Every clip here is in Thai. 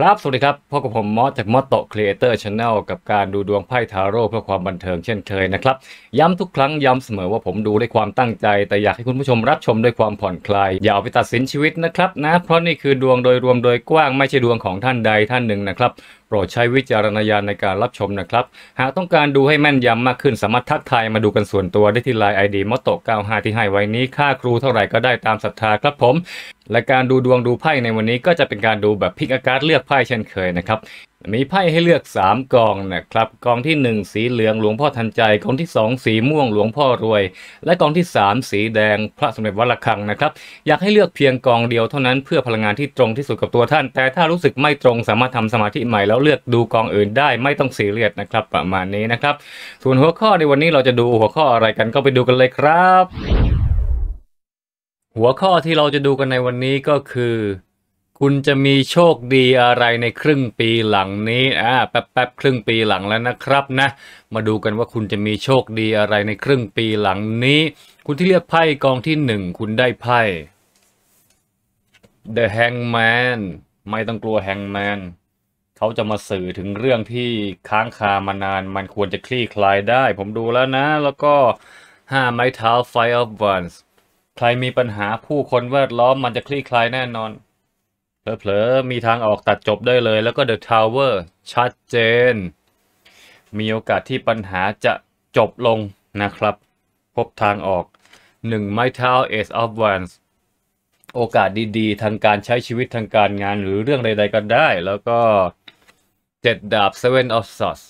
ครับ สวัสดีครับพบกับผมมอสจากมอสโตครีเอเตอร์ชาแนลกับการดูดวงไพ่ทาโร่เพื่อความบันเทิงเช่นเคยนะครับ ย้ำทุกครั้งย้ำเสมอว่าผมดูด้วยความตั้งใจ แต่อยากให้คุณผู้ชมรับชมด้วยความผ่อนคลายอย่าเอาไปตัดสินชีวิตนะครับนะเพราะนี่คือดวงโดยรวมโดยกว้างไม่ใช่ดวงของท่านใดท่านหนึ่งนะครับโปรดใช้วิจารณญาณในการรับชมนะครับ หากต้องการดูให้แม่นยำมากขึ้นสามารถทักทายมาดูกันส่วนตัว ได้ที่ Line ID มอตโต95ที่ให้ไว้นี้ค่าครูเท่าไหร่ก็ได้ตามศรัทธาครับผม และการดูดวงดูไพ่ในวันนี้ก็จะเป็นการดูแบบพิกอาการเลือกไพ่เช่นเคยนะครับมีไพ่ให้เลือก 3กองนะครับกองที่ 1 สีเหลืองหลวงพ่อทันใจกองที่ 2 สีม่วงหลวงพ่อรวย และกองที่ 3 สีแดงพระสมเด็จวัดระฆังนะครับ อยากให้เลือกเพียงกองเดียวเท่านั้นเพื่อพลังงานที่ตรงที่สุดกับตัวท่าน แต่ถ้ารู้สึกไม่ตรงสามารถทำสมาธิใหม่แล้วเลือกดูกองอื่นได้ ไม่ต้องสีเรียดนะครับ ประมาณนี้นะครับ ส่วนหัวข้อในวันนี้เราจะดูหัวข้ออะไรกันก็ไปดูกันเลยครับ หัวข้อที่เราจะดูกันในวันนี้ก็คือคุณจะมีโชคดีอะไรในครึ่งปีหลังนี้อ่าแป๊บๆ ครึ่งปีหลังแล้วนะครับนะ มาดูกันว่าคุณจะมีโชคดีอะไรในครึ่งปีหลังนี้ คุณที่เลือกไพ่กองที่หนึ่งคุณได้ไพ่ The Hangman ไม่ต้องกลัว Hangman เขาจะมาสื่อถึงเรื่องที่ค้างคามานาน มันควรจะคลี่คลายได้ ผมดูแล้วนะ แล้วก็ห้าไม้เท้า f i อ e of ัน n ์ s ใครมีปัญหาผู้คนแวดล้อม มันจะคลี่คลายแน่นอนเผลอๆมีทางออกตัดจบได้เลย แล้วก็เดอะทาวเวอร์ชัดเจนมีโอกาสที่ปัญหาจะจบลงนะครับ พบทางออก 1. ไม้เท้า Ace of w a n d โอกาสดีๆ ทางการใช้ชีวิตทางการงานหรือเรื่องใดๆก็ได้แล้วก็ 7 ดาบ Seven of Swords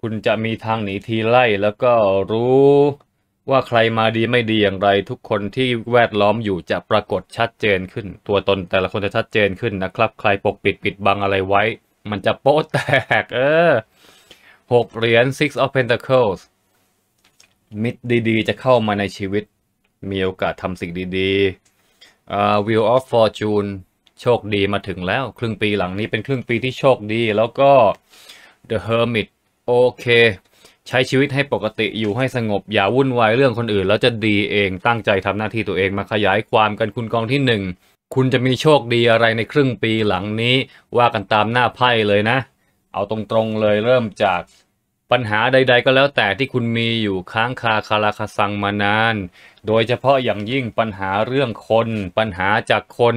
คุณจะมีทางหนีทีไล่แล้วก็รู้ว่าใครมาดีไม่ดีอย่างไร ทุกคนที่แวดล้อมอยู่จะปรากฏชัดเจนขึ้น ตัวตนแต่ละคนจะชัดเจนขึ้นนะครับ ใครปกปิดปิดบังอะไรไว้ มันจะโป๊ะแตก เออหกเหรียญ six of pentacles มิตรดีๆ จะเข้ามาในชีวิตมีโอกาสทำสิ่งดีๆ uh, wheel of fortune โชคดีมาถึงแล้วครึ่งปีหลังนี้เป็นครึ่งปีที่โชคดีแล้วก็ the hermit โอเคใช้ชีวิตให้ปกติอยู่ให้สงบอย่าวุ่นวายเรื่องคนอื่นแล้วจะดีเองตั้งใจทำหน้าที่ตัวเองมาขยายความกันคุณกองที่1คุณจะมีโชคดีอะไรในครึ่งปีหลังนี้ว่ากันตามหน้าไพ่เลยนะ เอาตรงๆเลยเริ่มจาก ปัญหาใดๆก็แล้วแต่ที่คุณมีอยู่ค้างคาคาราคาซังมานาน โดยเฉพาะอย่างยิ่งปัญหาเรื่องคน ปัญหาจากคน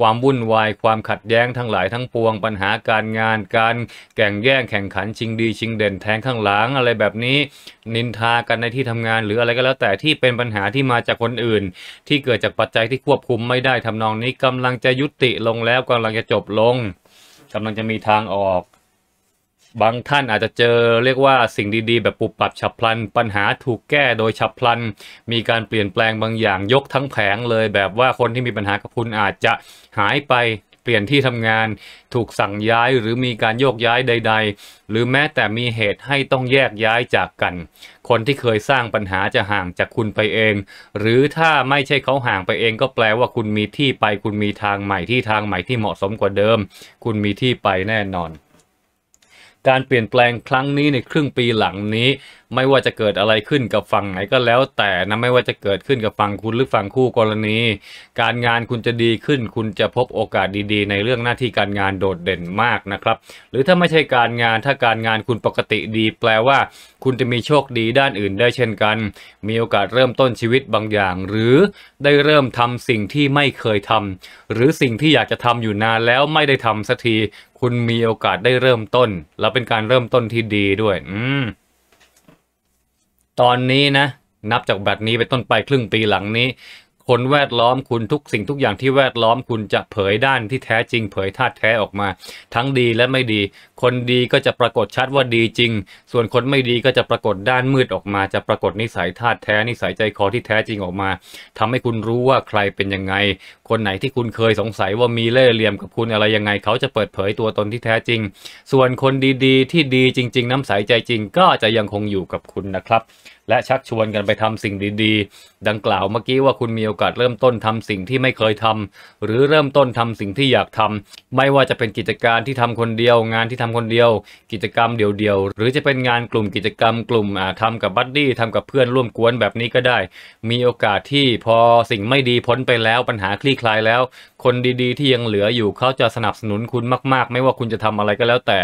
ความวุ่นวาย ความขัดแย้งทั้งหลายทั้งปวง ปัญหาการงานการแข่งแย่งแข่งขันชิงดีชิงเด่นแทงข้างหลังอะไรแบบนี้ นินทากันในที่ทำงาน หรืออะไรก็แล้ว แต่ที่เป็นปัญหาที่มาจากคนอื่น ที่เกิดจากปัจจัยที่ควบคุมไม่ได้ทำนองนี้ กำลังจะยุติลงแล้วกำลังจะจบลงกำลังจะมีทางออกบางท่านอาจจะเจอเรียกว่าสิ่งดีๆ แบบปุบปับฉับพลัน ปัญหาถูกแก้โดยฉับพลัน มีการเปลี่ยนแปลงบางอย่างยกทั้งแผงเลย แบบว่าคนที่มีปัญหากับคุณอาจจะหายไป เปลี่ยนที่ทำงานถูกสั่งย้ายหรือมีการโยกย้ายใดๆ หรือแม้แต่มีเหตุให้ต้องแยกย้ายจากกัน คนที่เคยสร้างปัญหาจะห่างจากคุณไปเอง หรือถ้าไม่ใช่เขาห่างไปเองก็แปลว่าคุณมีที่ไป คุณมีทางใหม่ที่ทางใหม่ที่เหมาะสมกว่าเดิม คุณมีที่ไปแน่นอนการเปลี่ยนแปลงครั้งนี้ในครึ่งปีหลังนี้ไม่ว่าจะเกิดอะไรขึ้นกับฝั่งไหนก็แล้ว แต่นะ ไม่ว่าจะเกิดขึ้นกับฝั่งคุณหรือฝั่งคู่กรณี การงานคุณจะดีขึ้น คุณจะพบโอกาสดีๆ ในเรื่องหน้าที่การงานโดดเด่นมากนะครับ หรือถ้าไม่ใช่การงานถ้าการงานคุณปกติดีแปลว่า คุณจะมีโชคดีด้านอื่นได้เช่นกัน มีโอกาสเริ่มต้นชีวิตบางอย่าง หรือได้เริ่มทำสิ่งที่ไม่เคยทำ หรือสิ่งที่อยากจะทำอยู่นานแล้วไม่ได้ทำสักทีคุณมีโอกาสได้เริ่มต้น และเป็นการเริ่มต้นที่ดีด้วย อืมตอนนี้นะนับจากแบบนี้ไปต้นไปครึ่งปีหลังนี้คนแวดล้อมคุณทุกสิ่งทุกอย่างที่แวดล้อมคุณจะเผยด้านที่แท้จริง เผยธาตุแท้ออกมา ทั้งดีและไม่ดี คนดีก็จะปรากฏชัดว่าดีจริง ส่วนคนไม่ดีก็จะปรากฏด้านมืดออกมา จะปรากฏนิสัยธาตุแท้นิสัยใจคอที่แท้จริงออกมา ทำให้คุณรู้ว่าใครเป็นยังไง คนไหนที่คุณเคยสงสัยว่ามีเล่ห์เหลี่ยมกับคุณอะไรยังไง เขาจะเปิดเผยตัวตนที่แท้จริง ส่วนคนดี ๆ ที่ดีจริง ๆ น้ำใสใจจริง ก็จะยังคงอยู่กับคุณนะครับและชักชวนกันไปทำสิ่งดีๆ ดังกล่าวเมื่อกี้ว่าคุณมีโอกาสเริ่มต้นทำสิ่งที่ไม่เคยทำหรือเริ่มต้นทำสิ่งที่อยากทำไม่ว่าจะเป็นกิจการที่ทำคนเดียว งานที่ทำคนเดียว กิจกรรมเดี่ยวๆหรือจะเป็นงานกลุ่มกิจกรรมกลุ่มทำกับบัดดี้ทำกับเพื่อนร่วมกวนแบบนี้ก็ได้ มีโอกาสที่พอสิ่งไม่ดีพ้นไปแล้วปัญหาคลี่คลายแล้ว คนดีๆที่ยังเหลืออยู่เขาจะสนับสนุนคุณมากๆ ไม่ว่าคุณจะทำอะไรก็แล้ว แต่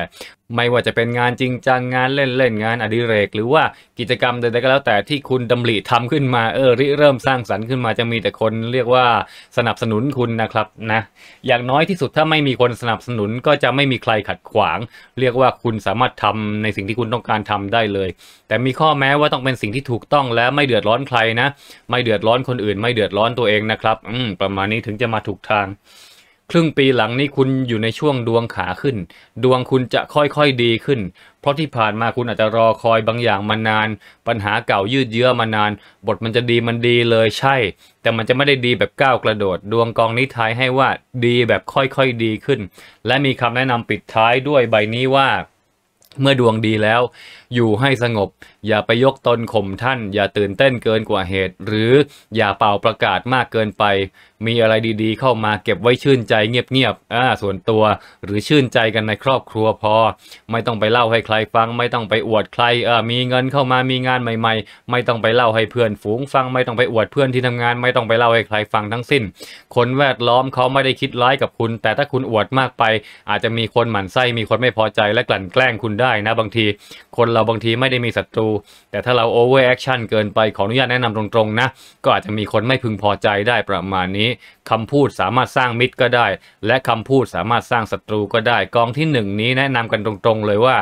ไม่ว่าจะเป็นงานจริงจังงานเล่นเล่นงานอดิเรก หรือว่ากิจกรรมใดๆก็แล้วแต่ที่คุณดำริทำขึ้นมาเออ ริเริ่มสร้างสรรค์ขึ้นมาจะมีแต่คนเรียกว่าสนับสนุนคุณนะครับ นะอย่างน้อยที่สุดถ้าไม่มีคนสนับสนุนก็จะไม่มีใครขัดขวาง เรียกว่าคุณสามารถทำในสิ่งที่คุณต้องการทำได้เลย แต่มีข้อแม้ว่าต้องเป็นสิ่งที่ถูกต้องและไม่เดือดร้อนใครนะไม่เดือดร้อนคนอื่นไม่เดือดร้อนตัวเองนะครับ อืมประมาณนี้ถึงจะมาถูกทางครึ่งปีหลังนี้คุณอยู่ในช่วงดวงขาขึ้น ดวงคุณจะค่อยๆดีขึ้น เพราะที่ผ่านมาคุณอาจจะรอคอยบางอย่างมานาน ปัญหาเก่ายืดเยื้อมานาน บทมันจะดีมันดีเลยใช่ แต่มันจะไม่ได้ดีแบบก้าวกระโดด ดวงกองนี้ทายให้ว่า ดีแบบค่อยๆดีขึ้น และมีคำแนะนำปิดท้ายด้วยใบนี้ว่า เมื่อดวงดีแล้วอยู่ให้สงบอย่าไปยกตนข่มท่าน อย่าตื่นเต้นเกินกว่าเหตุหรืออย่าเป่าประกาศมากเกินไป มีอะไรดีๆ เข้ามาเก็บไว้ชื่นใจเงียบๆอ่าส่วนตัวหรือชื่นใจกันในครอบครัวพอไม่ต้องไปเล่าให้ใครฟังไม่ต้องไปอวดใครเออมีเงินเข้ามามีงานใหม่ ๆ ไม่ต้องไปเล่าให้เพื่อนฝูงฟังไม่ต้องไปอวดเพื่อนที่ทำงาน ไม่ต้องไปเล่าให้ใครฟังทั้งสิ้น คนแวดล้อมเขาไม่ได้คิดร้ายกับคุณ แต่ถ้าคุณอวดมากไป อาจจะมีคนหมั่นไส้มีคนไม่พอใจและกลั่นแกล้งคุณได้นะบางทีคนเราราบางทีไม่ได้มีศัตรู แต่ถ้าเราโอเวอร์แอคชั่นเกินไปขออนุญาตแนะนำตรงๆนะ ก็อาจจะมีคนไม่พึงพอใจได้ประมาณนี้ คำพูดสามารถสร้างมิตรก็ได้ และคำพูดสามารถสร้างศัตรูก็ได้ กองที่ 1 นี้แนะนำกันตรงๆ เลยว่า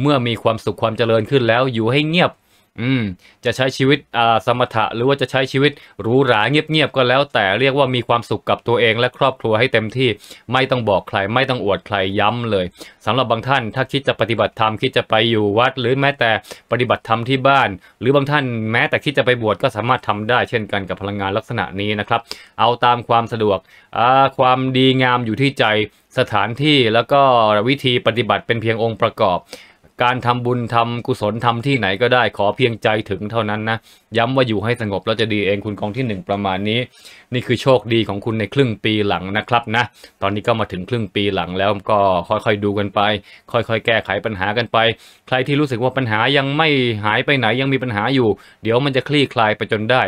เมื่อมีความสุขความเจริญขึ้นแล้ว อยู่ให้เงียบอืมจะใช้ชีวิตอ่าสมถะ หรือว่าจะใช้ชีวิตหรูหราเงียบๆก็แล้วแต่เรียกว่ามีความสุขกับตัวเองและครอบครัวให้เต็มที่ไม่ต้องบอกใคร ไม่ต้องอวดใครย้ำเลย สำหรับบางท่านถ้าคิดจะปฏิบัติธรรม คิดจะไปอยู่วัด หรือแม้แต่ปฏิบัติธรรมที่บ้าน หรือบางท่านแม้แต่คิดจะไปบวชก็สามารถทำได้เช่นกันกับพลังงานลักษณะนี้นะครับ เอาตามความสะดวกอ่าความดีงามอยู่ที่ใจสถานที่แล้วก็วิธีปฏิบัติเป็นเพียงองค์ประกอบการทำบุญทำกุศลทำที่ไหนก็ได้ขอเพียงใจถึงเท่านั้นนะย้ำว่าอยู่ให้สงบแล้วจะดีเองคุณกองที่1ประมาณนี้ นี่คือโชคดีของคุณในครึ่งปีหลังนะครับนะตอนนี้ก็มาถึงครึ่งปีหลังแล้วก็ค่อยๆดูกันไป ค่อยๆแก้ไขปัญหากันไป ใครที่รู้สึกว่าปัญหายังไม่หายไปไหนยังมีปัญหาอยู่ เดี๋ยวมันจะคลี่คลายไปจนได้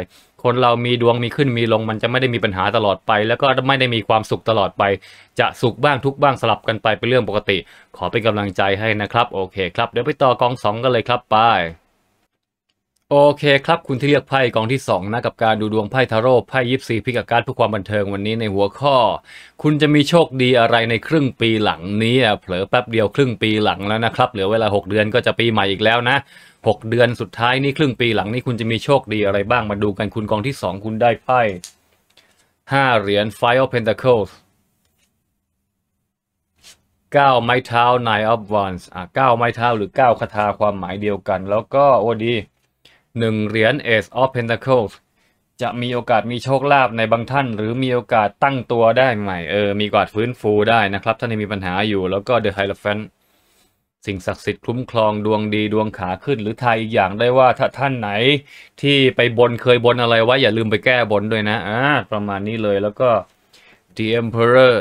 คนเรามีดวงมีขึ้นมีลงมันจะไม่ได้มีปัญหาตลอดไป แล้วก็ไม่ได้มีความสุขตลอดไป จะสุขบ้างทุกบ้างสลับกันไปเป็นเรื่องปกติ ขอเป็นกำลังใจให้นะครับ โอเคครับ เดี๋ยวไปต่อกองสองกันเลยครับไปโอเคครับ คุณที่เลือกไพ่กองที่2นะกับการดูดวงไพ่ทาโร่ไพ่ยิปซีพิกาการ์ดเพื่อความบันเทิงวันนี้ในหัวข้อ คุณจะมีโชคดีอะไรในครึ่งปีหลังนี้เผลอแป๊บเดียวครึ่งปีหลังแล้วนะครับเหลือเวลา 6 เดือนก็จะปีใหม่อีกแล้วนะ6เดือนสุดท้าย นี่ครึ่งปีหลังนี้คุณจะมีโชคดีอะไรบ้างมาดูกันคุณกองที่ 2 คุณได้ไพ่5เหรียญ Five of Pentacles 9 ไม้เท้า Nine of Wands อ่ะ9ไม้เท้าหรือ 9คาถาความหมายเดียวกัน แล้วก็โอ้ดีหนึ่งเหรียญ Ace of Pentacles จะมีโอกาสมีโชคลาภในบางท่าน หรือมีโอกาสตั้งตัวได้ใหม่ เออ มีโอกาสฟื้นฟูได้นะครับ ท่านที่มีปัญหาอยู่ แล้วก็ The Hierophant สิ่งศักดิ์สิทธิ์คุ้มครองดวงดีดวงขาขึ้น หรือทายอีกอย่างได้ว่าถ้าท่านไหน ที่ไปบนเคยบนอะไรไว้ อย่าลืมไปแก้บนด้วยนะ อ่าประมาณนี้เลยแล้วก็ The Emperor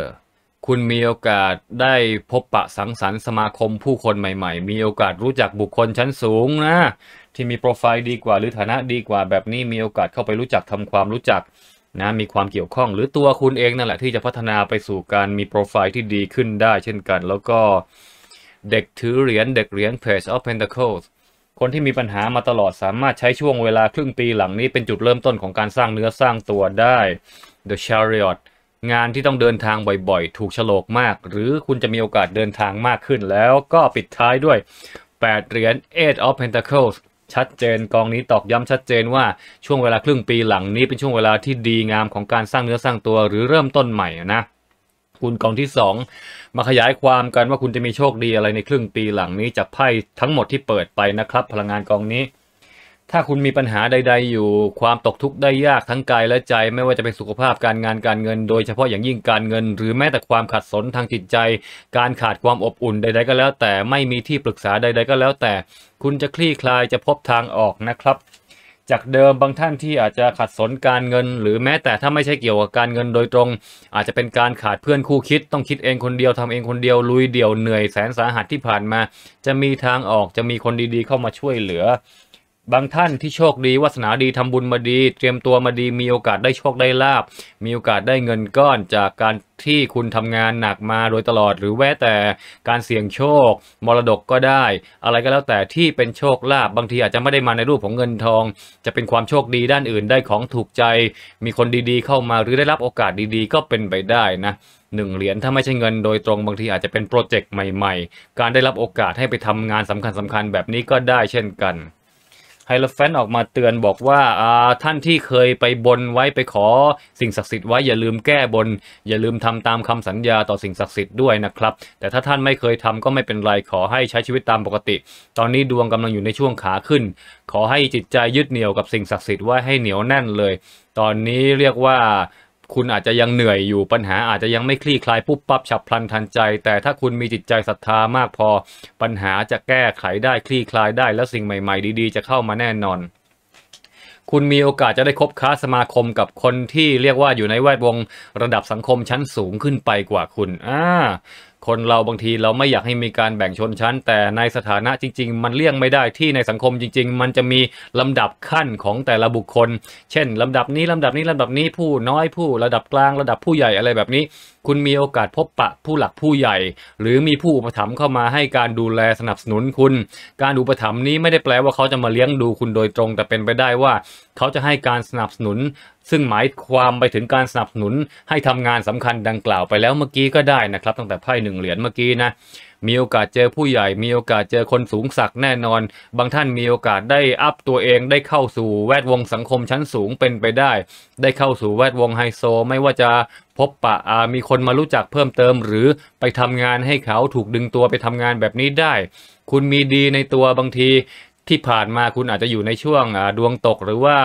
คุณมีโอกาสได้พบปะสังสรรค์สมาคมผู้คนใหม่ ๆ มีโอกาสรู้จักบุคคลชั้นสูงนะที่มีโปรไฟล์ดีกว่าหรือฐานะดีกว่าแบบนี้มีโอกาสเข้าไปรู้จักทำความรู้จัก นะมีความเกี่ยวข้องหรือตัวคุณเองนั่นแหละที่จะพัฒนาไปสู่การมีโปรไฟล์ที่ดีขึ้นได้เช่นกัน แล้วก็เด็กถือเหรียญเด็กเหรียญ Page of Pentacles คนที่มีปัญหามาตลอดสามารถใช้ช่วงเวลาครึ่งปีหลังนี้เป็นจุดเริ่มต้นของการสร้างเนื้อสร้างตัวได้ The Chariot งานที่ต้องเดินทางบ่อยๆถูกฉลกมาก หรือคุณจะมีโอกาสเดินทางมากขึ้น แล้วก็ปิดท้ายด้วย8เหรียญ Eight of Pentacles ชัดเจนกองนี้ตอกย้ำชัดเจนว่าช่วงเวลาครึ่งปีหลังนี้เป็นช่วงเวลาที่ดีงามของการสร้างเนื้อสร้างตัวหรือเริ่มต้นใหม่นะคุณกองที่ 2 มาขยายความกันว่าคุณจะมีโชคดีอะไรในครึ่งปีหลังนี้จากไพ่ทั้งหมดที่เปิดไปนะครับ พลังงานกองนี้ถ้าคุณมีปัญหาใด ๆ อยู่ ความตกทุกข์ได้ยากทั้งกายและใจ ไม่ว่าจะเป็นสุขภาพการงานการเงิน โดยเฉพาะอย่างยิ่งการเงิน หรือแม้แต่ความขัดสนทางจิตใจ การขาดความอบอุ่นใดๆก็แล้วแต่ไม่มีที่ปรึกษาใด ๆ ก็แล้ว แต่คุณจะคลี่คลายจะพบทางออกนะครับ จากเดิมบางท่านที่อาจจะขัดสนการเงิน หรือแม้แต่ถ้าไม่ใช่เกี่ยวกับการเงินโดยตรง อาจจะเป็นการขาดเพื่อนคู่คิด ต้องคิดเองคนเดียวทำเองคนเดียวลุยเดี่ยวเหนื่อยแสนสาหัสที่ผ่านมา จะมีทางออกจะมีคนดีๆเข้ามาช่วยเหลือบางท่านที่โชคดีวาสนาดีทำบุญมาดี เตรียมตัวมาดีมีโอกาสได้โชคได้ลาบมีโอกาสได้เงินก้อน จากการที่คุณทำงานหนักมาโดยตลอด หรือแม้แต่การเสี่ยงโชค มรดกก็ได้ อะไรก็แล้วแต่ที่เป็นโชคลาบบางทีอาจจะไม่ได้มาในรูปของเงินทอง จะเป็นความโชคดีด้านอื่นได้ของถูกใจ มีคนดีๆเข้ามาหรือได้รับโอกาสดี ๆ ก็เป็นไปได้นะหนึ่งเหรียญถ้าไม่ใช่เงิน โดยตรงบางทีอาจจะเป็นโปรเจกต์ใหม่ ๆ การได้รับโอกาสให้ไปทำงานสำคัญๆแบบนี้ก็ได้เช่นกันไฮโลฟนออกมาเตือนบอกว่า ท่านที่เคยไปบนไว้ไปขอสิ่งศักดิ์สิทธิ์ไว้ อย่าลืมแก้บน อย่าลืมทำตามคำสัญญาต่อสิ่งศักดิ์สิทธิ์ด้วยนะครับ แต่ถ้าท่านไม่เคยทำก็ไม่เป็นไร ขอให้ใช้ชีวิตตามปกติ ตอนนี้ดวงกำลังอยู่ในช่วงขาขึ้น ขอให้จิตใจยึดเหนี่ยวกับสิ่งศักดิ์สิทธิ์ไว้ให้เหนียวแน่นเลย ตอนนี้เรียกว่าคุณอาจจะยังเหนื่อยอยู่ปัญหาอาจจะยังไม่คลี่คลายปุ๊บปั๊บฉับพลันทันใจ แต่ถ้าคุณมีจิตใจศรัทธามากพอปัญหาจะแก้ไขได้คลี่คลายได้ และสิ่งใหม่ๆ ดีๆ จะเข้ามาแน่นอน คุณมีโอกาสจะได้คบค้าสมาคมกับคนที่เรียกว่าอยู่ในแวดวงระดับสังคมชั้นสูงขึ้นไปกว่าคุณอ่าคนเราบางทีเราไม่อยากให้มีการแบ่งชนชั้น แต่ในสถานะจริงๆ มันเลี่ยงไม่ได้ที่ในสังคมจริงๆ มันจะมีลำดับขั้นของแต่ละบุคคล เช่นลำดับนี้ลำดับนี้ลำดับนี้ผู้น้อยผู้ระดับกลางระดับผู้ใหญ่อะไรแบบนี้ คุณมีโอกาสพบปะผู้หลักผู้ใหญ่ หรือมีผู้อุปถัมภ์เข้ามาให้การดูแลสนับสนุนคุณ การอุปถัมภ์นี้ไม่ได้แปลว่าเขาจะมาเลี้ยงดูคุณโดยตรง แต่เป็นไปได้ว่าเขาจะให้การสนับสนุน ซึ่งหมายความไปถึงการสนับสนุน ให้ทำงานสำคัญดังกล่าวไปแล้วเมื่อกี้ก็ได้นะครับ ตั้งแต่ไพ่หนึ่งเหรียญเมื่อกี้นะมีโอกาสเจอผู้ใหญ่มีโอกาสเจอคนสูงสักแน่นอน บางท่านมีโอกาสได้อัพตัวเองได้เข้าสู่แวดวงสังคมชั้นสูงเป็นไปได้ ได้เข้าสู่แวดวงไฮโซ ไม่ว่าจะพบปะมีคนมารู้จักเพิ่มเติม หรือไปทำงานให้เขาถูกดึงตัวไปทำงานแบบนี้ได้ คุณมีดีในตัวบางทีที่ผ่านมาคุณอาจจะอยู่ในช่วงดวงตกหรือว่า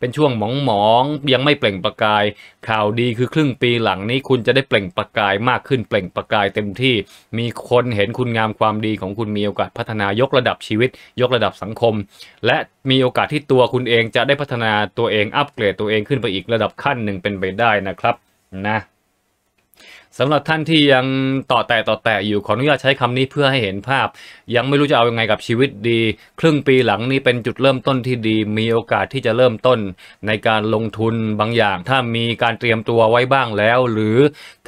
เป็นช่วงหมองหมองยังไม่เปล่งประกายข่าวดีคือครึ่งปีหลังนี้คุณจะได้เปล่งประกายมากขึ้นเปล่งประกายเต็มที่ มีคนเห็นคุณงามความดีของคุณมีโอกาสพัฒนายกระดับชีวิต ยกระดับสังคม และมีโอกาสที่ตัวคุณเองจะได้พัฒนาตัวเองอัปเกรดตัวเองขึ้นไปอีกระดับขั้นหนึ่งเป็นไปได้นะครับนะสำหรับท่านที่ยังต่อแต่ต่อแต่อยู่ขออนุญาตใช้คำนี้เพื่อให้เห็นภาพ ยังไม่รู้จะเอาอยัางไงกับชีวิตดีครึ่งปีหลังนี้เป็นจุดเริ่มต้นที่ดี มีโอกาสที่จะเริ่มต้นในการลงทุนบางอย่าง ถ้ามีการเตรียมตัวไว้บ้างแล้ว หรือ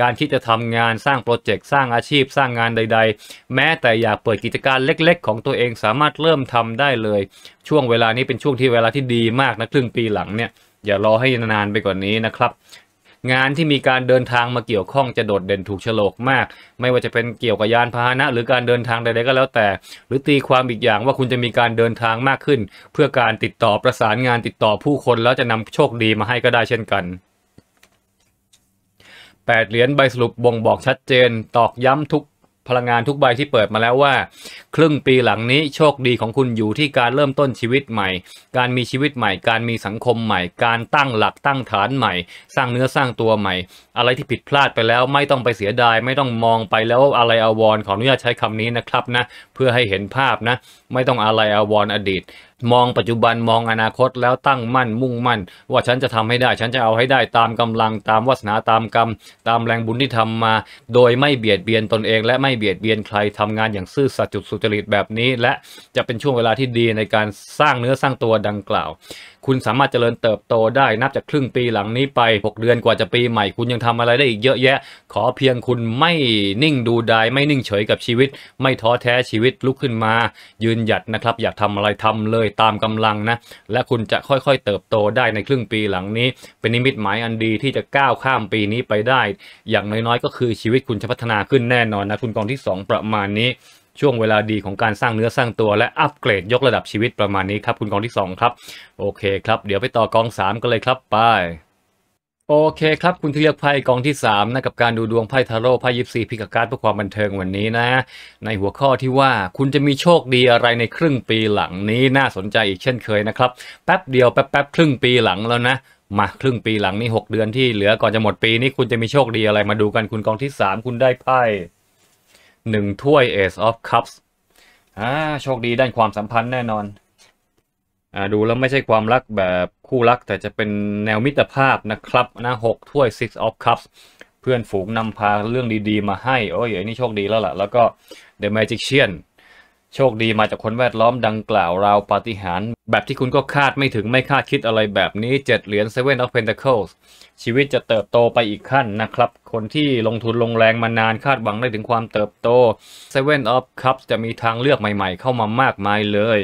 การคิดจะทำงานสร้างโปรเจกต์สร้างอาชีพสร้างงานใด ๆ แม้แต่อยากเปิดกิจการเล็กๆ ของตัวเองสามารถเริ่มทำได้เลย ช่ววงเวลานี้เป็นช่วงที่เวลาที่ดีมากนะครึ่งปีหลังเนี่ยอย่ารอให้นานไปกว่านนี้นะครับงานที่มีการเดินทางมาเกี่ยวข้องจะโดดเด่นถูกฉลกมาก ไม่ว่าจะเป็นเกี่ยวกับยานพาหนะหรือการเดินทางใดๆก็แล้วแต่ หรือตีความอีกอย่างว่าคุณจะมีการเดินทางมากขึ้น เพื่อการติดต่อประสานงานติดต่อผู้คนแล้วจะนำโชคดีมาให้ก็ได้เช่นกัน 8เหรียญใบสรุปบ่งบอกชัดเจน ตอกย้ำทุกพลังงานทุกใบที่เปิดมาแล้วว่า ครึ่งปีหลังนี้โชคดีของคุณอยู่ที่การเริ่มต้นชีวิตใหม่ การมีชีวิตใหม่การมีสังคมใหม่ การตั้งหลักตั้งฐานใหม่ สร้างเนื้อสร้างตัวใหม่ อะไรที่ผิดพลาดไปแล้วไม่ต้องไปเสียดายไม่ต้องมองไปแล้วอะไรอาวรขออนุญาตใช้คำนี้นะครับนะเพื่อให้เห็นภาพนะ ไม่ต้องอะไรอาวรอดีตมองปัจจุบันมองอนาคตแล้วตั้งมั่นมุ่งมั่น ว่าฉันจะทำให้ได้ฉันจะเอาให้ได้ตามกำลังตามวาสนาตามกรรม ตามแรงบุญที่ทำมา โดยไม่เบียดเบียนตนเองและไม่เบียดเบียนใครทำงานอย่างซื่อสัตย์จุดสุจริตแบบนี้และจะเป็นช่วงเวลาที่ดีในการสร้างเนื้อสร้างตัวดังกล่าวคุณสามารถเจริญเติบโตได้นับจากครึ่งปีหลังนี้ไป 6 เดือนกว่าจะปีใหม่คุณยังทำอะไรได้อีกเยอะแยะ ขอเพียงคุณไม่นิ่งดูดาย ไม่นิ่งเฉยกับชีวิตไม่ท้อแท้ชีวิตลุกขึ้นมา ยืนหยัดนะครับ อยากทำอะไรทำเลยตามกำลังนะและคุณจะค่อยๆเติบโตได้ในครึ่งปีหลังนี้ เป็นนิมิตหมายอันดีที่จะก้าวข้ามปีนี้ไปได้ อย่างน้อยๆ ก็คือชีวิตคุณจะพัฒนาขึ้นแน่นอนนะคุณกองที่2ประมาณนี้ช่วงเวลาดีของการสร้างเนื้อสร้างตัวและอัปเกรดยกระดับชีวิตประมาณนี้ครับ คุณกองที่ 2 ครับ โอเคครับ เดี๋ยวไปต่อกอง 3กันเลยครับไป โอเคครับ คุณที่เลือกไพ่กองที่ 3นะกับการดูดวงไพ่ทาโร่ไพ่ยิปซีพิกาการ์ดเพื่อความบันเทิงวันนี้นะ ในหัวข้อที่ว่าคุณจะมีโชคดีอะไรในครึ่งปีหลังนี้น่าสนใจอีกเช่นเคยนะครับ แป๊บเดียวแป๊บแป๊บครึ่งปีหลังแล้วนะมาครึ่งปีหลังนี้ 6 เดือนที่เหลือก่อนจะหมดปีนี้คุณจะมีโชคดีอะไรมาดูกันคุณกองที่ 3 คุณได้ไพ่หนึ่งถ้วย Ace of Cups อ่าโชคดีด้านความสัมพันธ์แน่นอน อ่า ดูแล้วไม่ใช่ความรักแบบคู่รักแต่จะเป็นแนวมิตรภาพนะครับนะหกถ้วย Six of Cups เพื่อนฝูงนำพาเรื่องดีๆมาให้ โอ้ยอันนี้โชคดีแล้วล่ะ แล้วก็ The Magician โชคดีมาจากคนแวดล้อมดังกล่าว ราวปาฏิหาริย์แบบที่คุณก็คาดไม่ถึงไม่คาดคิดอะไรแบบนี้ เจ็ดเหรียญ Seven of Pentacles ชีวิตจะเติบโตไปอีกขั้นนะครับ คนที่ลงทุนลงแรงมานานคาดหวังได้ถึงความเติบโต Seven of Cups จะมีทางเลือกใหม่ๆ เข้ามามากมายเลย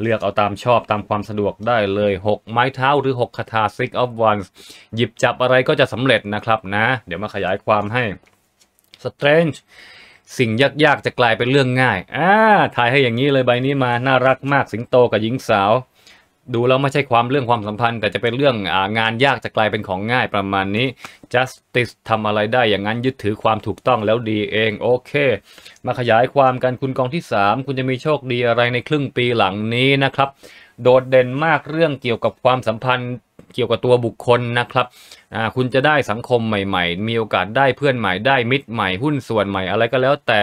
เลือกเอาตามชอบตามความสะดวกได้เลย 6 ไม้เท้าหรือ 6คาถา Six of Wands หยิบจับอะไรก็จะสำเร็จนะครับนะเดี๋ยวมาขยายความให้ Strange สิ่งยากๆจะกลายเป็นเรื่องง่ายอ่าถ่ายให้อย่างนี้เลยใบนี้มาน่ารักมากสิงโตกับหญิงสาว ดูแล้วไม่ใช่ความเรื่องความสัมพันธ์แต่จะเป็นเรื่ององานยากจะกลายเป็นของง่ายประมาณนี้ justice ทำอะไรได้อย่างนั้นยึดถือความถูกต้องแล้วดีเองโอเค มาขยายความกันคุณกองที่3คุณจะมีโชคดีอะไรในครึ่งปีหลังนี้นะครับ โดดเด่นมากเรื่องเกี่ยวกับความสัมพันธ์เกี่ยวกับตัวบุคคลนะครับ คุณจะได้สังคมใหม่ๆ มีโอกาสได้เพื่อนใหม่ ได้มิตรใหม่ หุ้นส่วนใหม่ อะไรก็แล้วแต่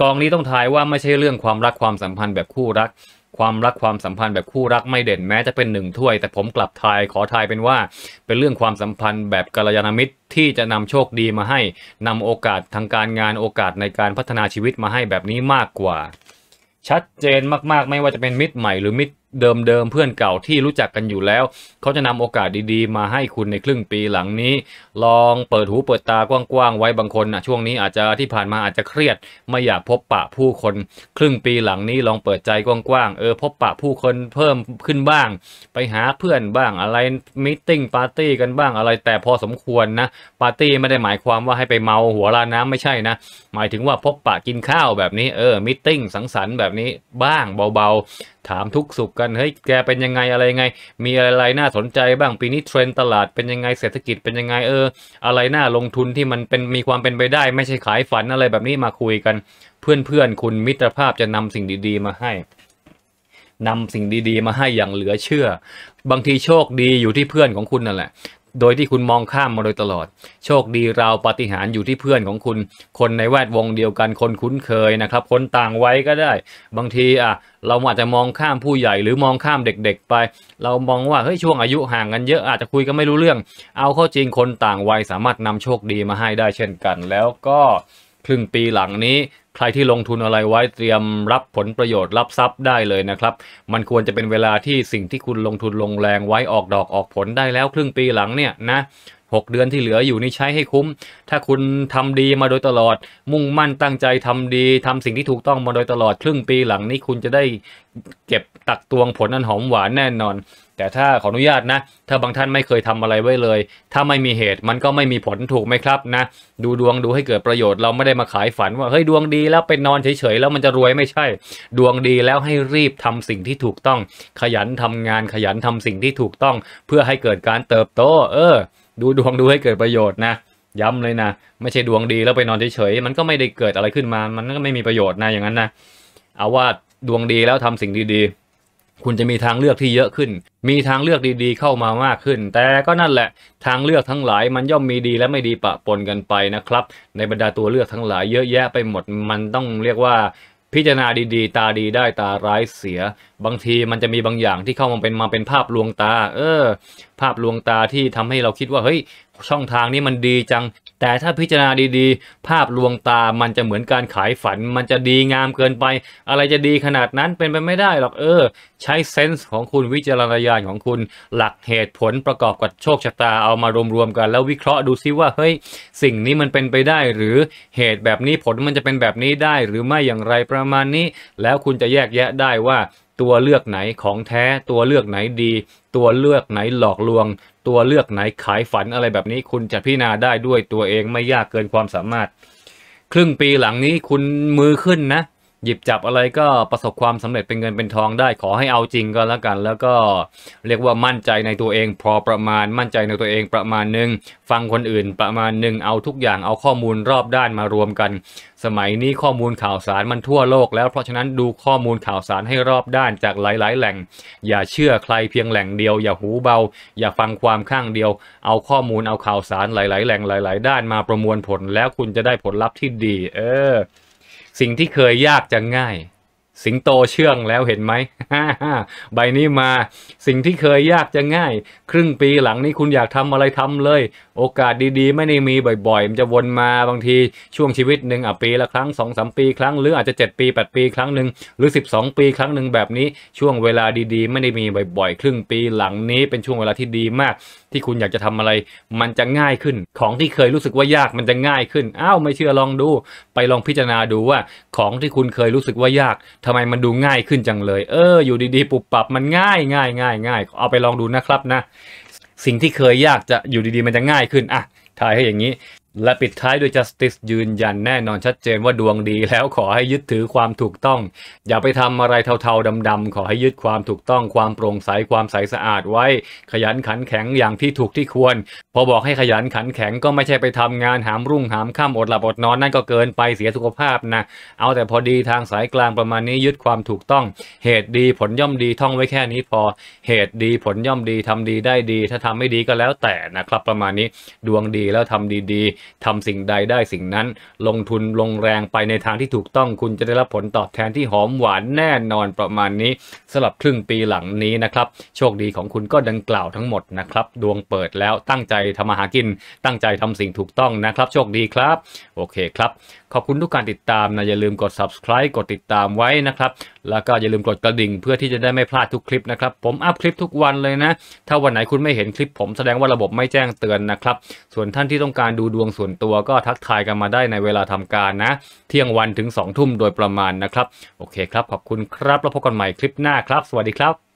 กองนี้ต้องทายว่าไม่ใช่เรื่องความรักความสัมพันธ์แบบคู่รัก ความรักความสัมพันธ์แบบคู่รัก ไม่เด่นแม้จะเป็นหนึ่งถ้วย แต่ผมกลับทายขอทายเป็นว่าเป็นเรื่องความสัมพันธ์แบบกัลยาณมิตร ที่จะนำโชคดีมาให้นำโอกาสทางการงานโอกาสในการพัฒนาชีวิตมาให้แบบนี้มากกว่า ชัดเจนมากๆ ไม่ว่าจะเป็นมิตรใหม่หรือมิตรเดิมๆเพื่อนเก่าที่รู้จักกันอยู่แล้วเขาจะนำโอกาสดีๆมาให้คุณในครึ่งปีหลังนี้ลองเปิดหูเปิดตากว้างๆไว้บางคนนะช่วงนี้อาจจะที่ผ่านมาอาจจะเครียดไม่อยากพบปะผู้คนครึ่งปีหลังนี้ลองเปิดใจกว้างๆเออพบปะผู้คนเพิ่มขึ้นบ้างไปหาเพื่อนบ้างอะไรมิ팅ปาร์ตี้กันบ้างอะไรแต่พอสมควรนะปาร์ตี้ไม่ได้หมายความว่าให้ไปเมาหัวราน้ำไม่ใช่นะหมายถึงว่าพบปะกินข้าวแบบนี้เออมิ팅สังสรรค์แบบนี้บ้างเบาๆถามทุกสุขันเฮ้ยแกเป็นยังไงอะไรไง มีอะไรน่าสนใจบ้างปีนี้เทรนตลาดเป็นยังไงเศรษฐกิจเป็นยังไง เออ อะไรน่าลงทุนที่มันเป็นมีความเป็นไปได้ ไม่ใช่ขายฝันอะไรแบบนี้มาคุยกัน เพื่อนๆคุณมิตรภาพจะนำสิ่งดี ๆมาให้นำสิ่งดีๆมาให้อย่างเหลือเชื่อ บางทีโชคดีอยู่ที่เพื่อนของคุณนั่นแหละโดยที่คุณมองข้ามมาโดยตลอด โชคดีเราปฏิหารอยู่ที่เพื่อนของคุณ คนในแวดวงเดียวกัน คนคุ้นเคยนะครับ คนต่างไว้ก็ได้ บางทีอ่ะ เราอาจจะมองข้ามผู้ใหญ่หรือมองข้ามเด็กๆไป เรามองว่าเฮ้ยช่วงอายุห่างกันเยอะอาจจะคุยกันไม่รู้เรื่อง เอาเข้าจริงคนต่างวัยสามารถนำโชคดีมาให้ได้เช่นกัน แล้วก็ครึ่งปีหลังนี้ใครที่ลงทุนอะไรไว้เตรียมรับผลประโยชน์รับทรัพย์ได้เลยนะครับ มันควรจะเป็นเวลาที่สิ่งที่คุณลงทุนลงแรงไว้ออกดอกออกผลได้แล้วครึ่งปีหลังเนี่ยนะ6 เดือนที่เหลืออยู่นี่ใช้ให้คุ้ม ถ้าคุณทำดีมาโดยตลอด มุ่งมั่นตั้งใจทำดีทำสิ่งที่ถูกต้องมาโดยตลอดครึ่งปีหลังนี้คุณจะได้เก็บตักตวงผลอันหอมหวานแน่นอน แต่ถ้าขออนุญาตนะ ถ้าบางท่านไม่เคยทำอะไรไว้เลย ถ้าไม่มีเหตุ มันก็ไม่มีผลถูกไหมครับนะ ดูดวงดูให้เกิดประโยชน์ เราไม่ได้มาขายฝันว่าเฮ้ยดวงดีแล้วไปนอนเฉยๆแล้วมันจะรวยไม่ใช่ ดวงดีแล้วให้รีบทำสิ่งที่ถูกต้อง ขยันทำงานขยันทำสิ่งที่ถูกต้อง เพื่อให้เกิดการเติบโต เออดูดวงดูให้เกิดประโยชน์นะย้ำเลยนะ ไม่ใช่ดวงดีแล้วไปนอนเฉยๆมันก็ไม่ได้เกิดอะไรขึ้นมา มันก็ไม่มีประโยชน์นะอย่างนั้นนะเอาว่าดวงดีแล้วทำสิ่งดีๆ คุณจะมีทางเลือกที่เยอะขึ้น มีทางเลือกดีๆ เข้ามามากขึ้น แต่ก็นั่นแหละ ทางเลือกทั้งหลายมันย่อมมีดีและไม่ดีปะปนกันไปนะครับ ในบรรดาตัวเลือกทั้งหลาย เยอะแยะไปหมดมันต้องเรียกว่าพิจารณาดีๆ ตาดีได้ตาร้ายเสีย บางทีมันจะมีบางอย่างที่เข้ามาเป็นมาเป็นภาพลวงตาเออ ภาพลวงตาที่ทำให้เราคิดว่าเฮ้ย ช่องทางนี้มันดีจังแต่ถ้าพิจารณาดีๆ ภาพลวงตามันจะเหมือนการขายฝัน มันจะดีงามเกินไป อะไรจะดีขนาดนั้นเป็นไปไม่ได้หรอก เออ ใช้เซนส์ของคุณวิจารณญาณของคุณ หลักเหตุผลประกอบกับโชคชะตาเอามารวมๆ กัน แล้ววิเคราะห์ดูซิว่า เฮ้ย สิ่งนี้มันเป็นไปได้หรือ เหตุแบบนี้ผลมันจะเป็นแบบนี้ได้ หรือไม่ อย่างไรประมาณนี้ แล้วคุณจะแยกแยะได้ว่าตัวเลือกไหนของแท้ ตัวเลือกไหนดี ตัวเลือกไหนหลอกลวงตัวเลือกไหนขายฝันอะไรแบบนี้คุณจะพิจารณาได้ด้วยตัวเองไม่ยากเกินความสามารถ ครึ่งปีหลังนี้คุณมือขึ้นนะหยิบจับอะไรก็ประสบความสำเร็จเป็นเงินเป็นทองได้ขอให้เอาจริงก็แล้วกัน แล้วก็ เรียกว่ามั่นใจในตัวเอง พอประมาณมั่นใจในตัวเองประมาณหนึ่งฟังคนอื่นประมาณหนึ่งเอาทุกอย่างเอาข้อมูลรอบด้านมารวมกัน สมัยนี้ข้อมูลข่าวสารมันทั่วโลกแล้วเพราะฉะนั้นดูข้อมูลข่าวสารให้รอบด้านจากหลาย ๆ แหล่ง อย่าเชื่อใครเพียงแหล่งเดียวอย่าหูเบา อย่าฟังความข้างเดียว เอาข้อมูลเอาข่าวสารหลาย ๆแหล่งหลาย ๆ ด้านมาประมวลผลแล้วคุณจะได้ผลลัพธ์ที่ดี เออสิ่งที่เคยยากจะง่าย สิงโตเชื่องแล้วเห็นไหมใบนี้มา สิ่งที่เคยยากจะง่าย ครึ่งปีหลังนี้คุณอยากทำอะไรทำเลย โอกาสดีๆ ไม่ได้มีบ่อยๆ มันจะวนมาบางทีช่วงชีวิตหนึ่งอ่ะปีละครั้งสองสามปีครั้งหรืออาจจะเจ็ดปีแปดปีครั้งหนึ่งหรือสิบองปีครั้งหนึ่งแบบนี้ ช่วงเวลาดีๆ ไม่ได้มีบ่อยๆ ครึ่งปีหลังนี้เป็นช่วงเวลาที่ดีมากที่คุณอยากจะทำอะไรมันจะง่ายขึ้น ของที่เคยรู้สึกว่ายากมันจะง่ายขึ้นอ้าวไม่เชื่อลองดูไปลองพิจารณาดูว่า ของที่คุณเคยรู้สึกว่ายาก ทำไมมันดูง่ายขึ้นจังเลย เอออยู่ดีๆปุบปับมันง่าย ง่ายง่ายง่ายเอาไปลองดูนะครับนะ สิ่งที่เคยยากจะอยู่ดีๆมันจะง่ายขึ้น อ่ะทายให้อย่างนี้และปิดท้ายด้วย justice ยืนยันแน่นอนชัดเจนว่าดวงดีแล้วขอให้ยึดถือความถูกต้องอย่าไปทำอะไรเทาๆดำๆขอให้ยึดความถูกต้องความโปร่งใสความใสสะอาดไว้ ขยันขันแข็งอย่างที่ถูกที่ควร พอบอกให้ขยันขันแข็งก็ไม่ใช่ไปทำงานหามรุ่งหามค่ำอดหลับ อดนอนนั่นก็เกินไปเสียสุขภาพนะ เอาแต่พอดีทางสายกลางประมาณนี้ยึดความถูกต้อง เหตุดีผลย่อมดีท่องไว้แค่นี้พอ เหตุดีผลย่อมดีทำดีได้ดี ถ้าทำไม่ดีก็แล้วแต่นะครับประมาณนี้ดวงดีแล้วทำดี ๆทำสิ่งใดได้สิ่งนั้น ลงทุนลงแรงไปในทางที่ถูกต้อง คุณจะได้รับผลตอบแทนที่หอมหวานแน่นอนประมาณนี้สำหรับครึ่งปีหลังนี้นะครับ โชคดีของคุณก็ดังกล่าวทั้งหมดนะครับ ดวงเปิดแล้วตั้งใจทำมาหากิน ตั้งใจทำสิ่งถูกต้องนะครับ โชคดีครับโอเคครับขอบคุณทุกการติดตามนะ อย่าลืมกด subscribe กดติดตามไว้นะครับแล้วก็อย่าลืมกดกระดิ่งเพื่อที่จะได้ไม่พลาดทุกคลิปนะครับ ผมอัพคลิปทุกวันเลยนะ ถ้าวันไหนคุณไม่เห็นคลิป ผมแสดงว่าระบบไม่แจ้งเตือนนะครับส่วนท่านที่ต้องการดูดวงส่วนตัวก็ทักทายกันมาได้ในเวลาทำการนะ เที่ยงวันถึง2องทุ่มโดยประมาณนะครับ โอเคครับขอบคุณครับแล้วพบกันใหม่คลิปหน้าครับ สวัสดีครับ